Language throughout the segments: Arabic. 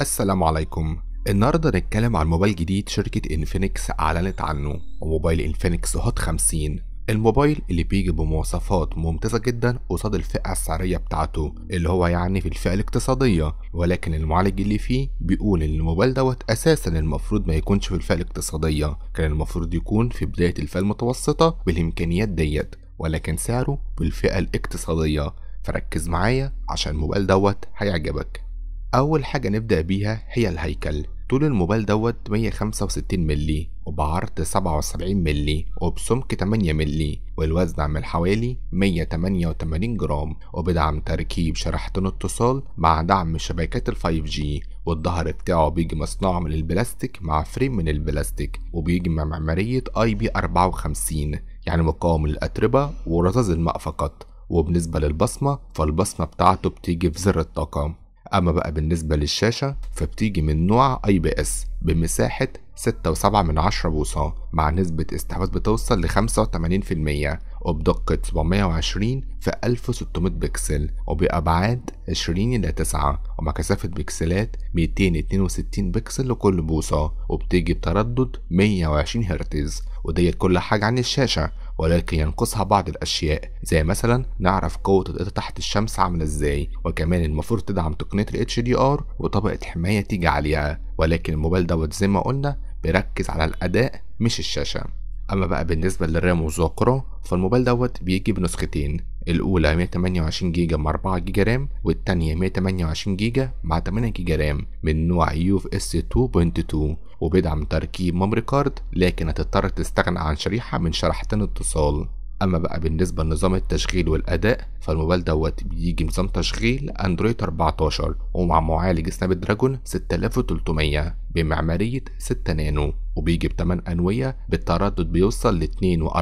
السلام عليكم النهارده هنتكلم عن موبايل جديد شركة انفينكس اعلنت عنه وموبايل انفينكس هوت 50 الموبايل اللي بيجي بمواصفات ممتازة جدا قصاد الفئة السعرية بتاعته اللي هو يعني في الفئة الاقتصادية ولكن المعالج اللي فيه بيقول ان الموبايل دوت اساسا المفروض ما يكونش في الفئة الاقتصادية كان المفروض يكون في بداية الفئة المتوسطة بالامكانيات ديت ولكن سعره بالفئة الاقتصادية فركز معايا عشان الموبايل دوت هيعجبك أول حاجة نبدأ بيها هي الهيكل طول الموبايل دوت 165 مللي وبعرض 77 مللي وبسمك 8 مللي والوزن عامل حوالي 188 جرام وبدعم تركيب شريحتين اتصال مع دعم شبكات ال5 جي والظهر بتاعه بيجي مصنوع من البلاستيك مع فريم من البلاستيك وبيجي مع معمارية اي بي 54 يعني مقاوم للأتربة ورذاذ الماء فقط وبالنسبة للبصمة فالبصمة بتاعته بتيجي في زر الطاقة أما بقى بالنسبة للشاشة فبتيجي من نوع اي بي اس بمساحة 6.7 من 10 بوصة مع نسبة استحواذ بتوصل ل 85% وبدقة 720 في 1600 بكسل وبأبعاد 20 إلى 9 ومع كثافة بكسلات 262 بكسل لكل بوصة وبتيجي بتردد 120 هرتز وديت كل حاجة عن الشاشة ولكن ينقصها بعض الأشياء زي مثلا نعرف قوة القطع تحت الشمس عاملة ازاي وكمان المفروض تدعم تقنية ال HDR وطبقة حماية تيجي عليها ولكن الموبايل دوت زي ما قلنا بيركز على الأداء مش الشاشة أما بقى بالنسبة للرام والذاكرة فالموبايل دوت بيجي بنسختين الأولى 128 جيجا مع 4 جيجا رام والتانية 128 جيجا مع 8 جيجا رام من نوع يو اف اس 2.2 وبيدعم تركيب ميموري كارد لكن هتضطر تستغنى عن شريحة من شريحتين اتصال اما بقى بالنسبه لنظام التشغيل والاداء فالموبايل دوت بيجي نظام تشغيل اندرويد 14 ومع معالج سناب دراجون 6300 بمعماريه 6 نانو وبيجي 8 أنوية بالتردد بيوصل ل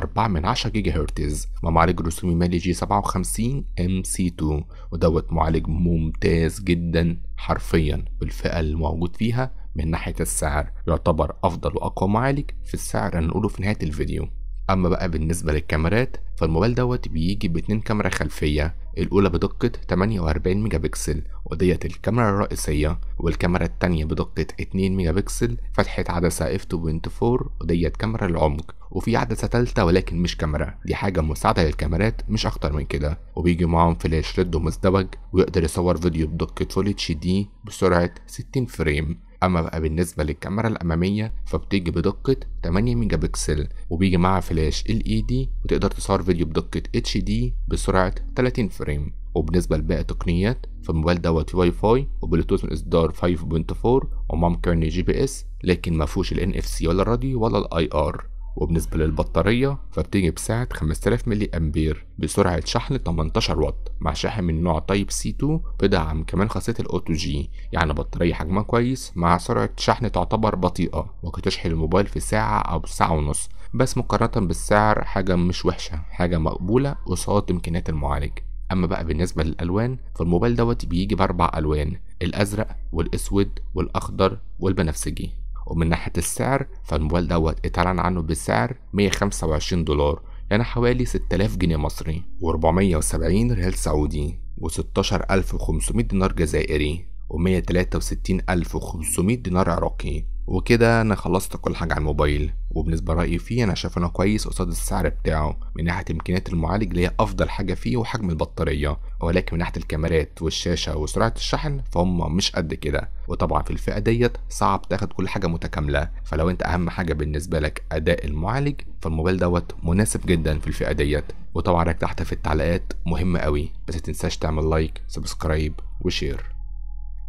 2.4 من 10 جيجا هرتز مع معالج رسومي مالي جي 57 ام سي 2 ودوت معالج ممتاز جدا حرفيا بالفئة الموجود فيها من ناحية السعر يعتبر أفضل وأقوى معالج في السعر هنقوله في نهاية الفيديو أما بقى بالنسبة للكاميرات فالموبايل دوت بيجي باتنين كاميرا خلفية الأولى بدقة 48 ميجا بكسل وديت الكاميرا الرئيسية والكاميرا التانية بدقة 2 ميجا بكسل فتحة عدسة f2.4 وديت كاميرا العمق وفي عدسة تالتة ولكن مش كاميرا دي حاجة مساعدة للكاميرات مش أكتر من كده وبيجي معاهم فلاش ريد ومزدوج ويقدر يصور فيديو بدقة فول اتش دي بسرعة 60 فريم اما بقى بالنسبه للكاميرا الاماميه فبتيجي بدقه 8 ميجا بكسل وبيجي معاها فلاش ال اي دي وتقدر تصور فيديو بدقه اتش دي بسرعه 30 فريم وبالنسبه لباقي التقنيات فالموبايل دوت واي فاي وبلوتوث من اصدار 5.4 ومعاه كيرني جي بي اس لكن ما فيهوش NFC اف سي ولا الراديو ولا الاي ار وبالنسبة للبطارية فبتيجي بسعة 5000 ملي أمبير بسرعة شحن 18 واط مع شاحن من نوع تايب سي 2 بدعم كمان خاصية الأوتو جي يعني بطارية حجمها كويس مع سرعة شحن تعتبر بطيئة ممكن تشحن الموبايل في ساعة أو ساعة ونص بس مقارنة بالسعر حاجة مش وحشة حاجة مقبولة قصاد إمكانيات المعالج اما بقى بالنسبه للالوان فالموبايل دوت بيجي باربع الوان الازرق والاسود والاخضر والبنفسجي ومن ناحية السعر فالموبايل دوت اتعلن عنه بسعر 125 دولار يعني حوالي 6000 جنيه مصري و470 ريال سعودي و16500 دينار جزائري و163500 دينار عراقي وكده انا خلصت كل حاجة على الموبايل وبالنسبه لرايي فيه انا شايف انه كويس قصاد السعر بتاعه من ناحيه امكانيات المعالج اللي هي افضل حاجه فيه وحجم البطاريه ولكن من ناحيه الكاميرات والشاشه وسرعه الشحن فهم مش قد كده وطبعا في الفئه ديت صعب تاخد كل حاجه متكامله فلو انت اهم حاجه بالنسبه لك اداء المعالج فالموبايل دوت مناسب جدا في الفئه ديت وطبعا راك تحت في التعليقات مهمه قوي بس تنساش تعمل لايك سبسكرايب وشير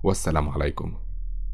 والسلام عليكم